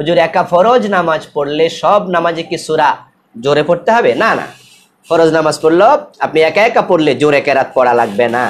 হুজুর একা ফরজ নামাজ পড়লে সব নামাজে কি সুরা জোরে পড়তে হবে না না ফরজ নামাজ পড়লো আপনি একা একা পড়লে জোরে কেরাত পড়া লাগবে না